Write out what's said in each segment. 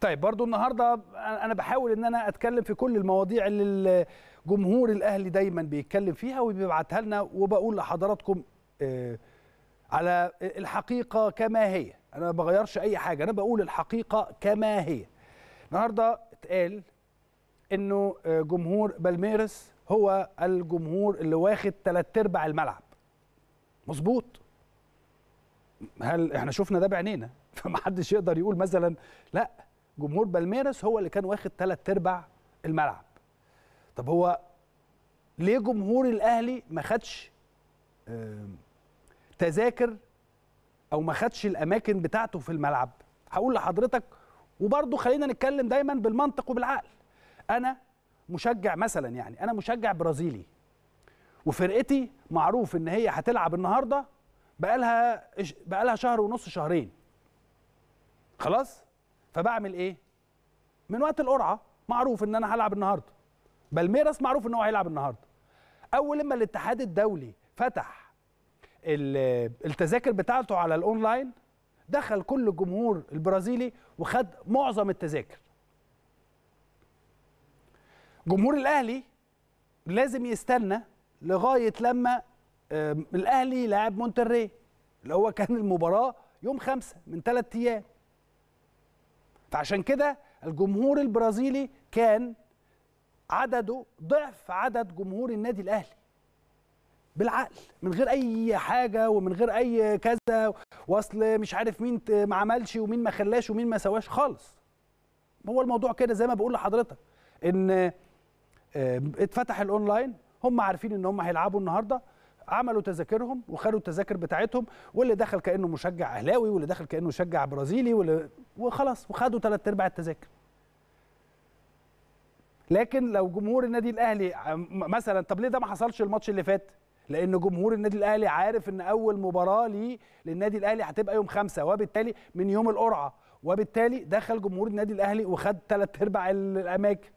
طيب برضو النهارده انا بحاول ان انا اتكلم في كل المواضيع اللي جمهور الاهلي دايما بيتكلم فيها وبيبعتها لنا وبقول لحضراتكم آه، على الحقيقه كما هي انا ما بغيرش اي حاجه انا بقول الحقيقه كما هي النهارده اتقال انه آه، جمهور بالميرس هو الجمهور اللي واخد ثلاث ارباع الملعب مظبوط هل احنا شفنا ده بعينينا فمحدش يقدر يقول مثلا لا جمهور بالميرس هو اللي كان واخد ثلاث ارباع الملعب طب هو ليه جمهور الاهلي ما خدش تذاكر او ما خدش الاماكن بتاعته في الملعب هقول لحضرتك وبرضه خلينا نتكلم دايما بالمنطق وبالعقل انا مشجع مثلا يعني انا مشجع برازيلي وفرقتي معروف ان هي هتلعب النهارده بقالها بقالها شهر ونص شهرين خلاص فبعمل ايه من وقت القرعه معروف ان انا هلعب النهارده بالميراس معروف ان هو هيلعب النهارده اول لما الاتحاد الدولي فتح التذاكر بتاعته على الاونلاين دخل كل الجمهور البرازيلي وخد معظم التذاكر جمهور الاهلي لازم يستنى لغايه لما الاهلي لعب مونتري اللي هو كان المباراه يوم خمسة من ثلاث ايام فعشان كده الجمهور البرازيلي كان عدده ضعف عدد جمهور النادي الاهلي بالعقل من غير اي حاجه ومن غير اي كذا واصل مش عارف مين ما عملش ومين ما خلاش ومين ما سواش خالص هو الموضوع كده زي ما بقول لحضرتك ان آه، اتفتح الاونلاين هم عارفين ان هم هيلعبوا النهارده عملوا تذاكرهم وخدوا التذاكر بتاعتهم واللي دخل كانه مشجع اهلاوي واللي دخل كانه مشجع برازيلي واللي وخلاص وخدوا ثلاث ارباع التذاكر لكن لو جمهور النادي الاهلي مثلا طب ليه ده ما حصلش الماتش اللي فات لان جمهور النادي الاهلي عارف ان اول مباراه لي للنادي الاهلي هتبقى يوم خمسة وبالتالي من يوم القرعه وبالتالي دخل جمهور النادي الاهلي وخد ثلاث ارباع الاماكن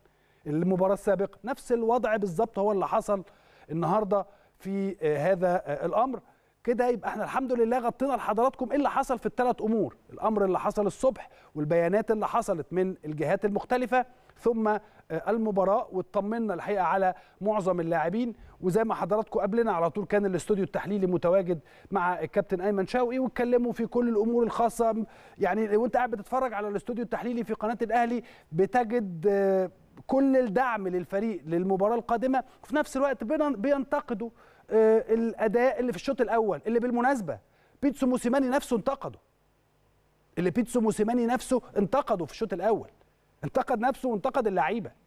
المباراه السابقه نفس الوضع بالظبط هو اللي حصل النهارده في آه، هذا آه، الامر كده يبقى احنا الحمد لله غطينا لحضراتكم ايه اللي حصل في الثلاث امور الامر اللي حصل الصبح والبيانات اللي حصلت من الجهات المختلفه ثم آه، المباراه واطمنا الحقيقه على معظم اللاعبين وزي ما حضراتكم قبلنا على طول كان الاستوديو التحليلي متواجد مع الكابتن ايمن شوقي واتكلموا في كل الامور الخاصه يعني وانت قاعد بتتفرج على الاستوديو التحليلي في قناه الاهلي بتجد كل الدعم للفريق للمباراه القادمه وفي نفس الوقت بينتقدوا آه، الاداء اللي في الشوط الاول اللي بالمناسبه بيتسو موسيماني نفسه انتقده اللي بيتسو موسيماني نفسه انتقده في الشوط الاول انتقد نفسه وانتقد اللعيبه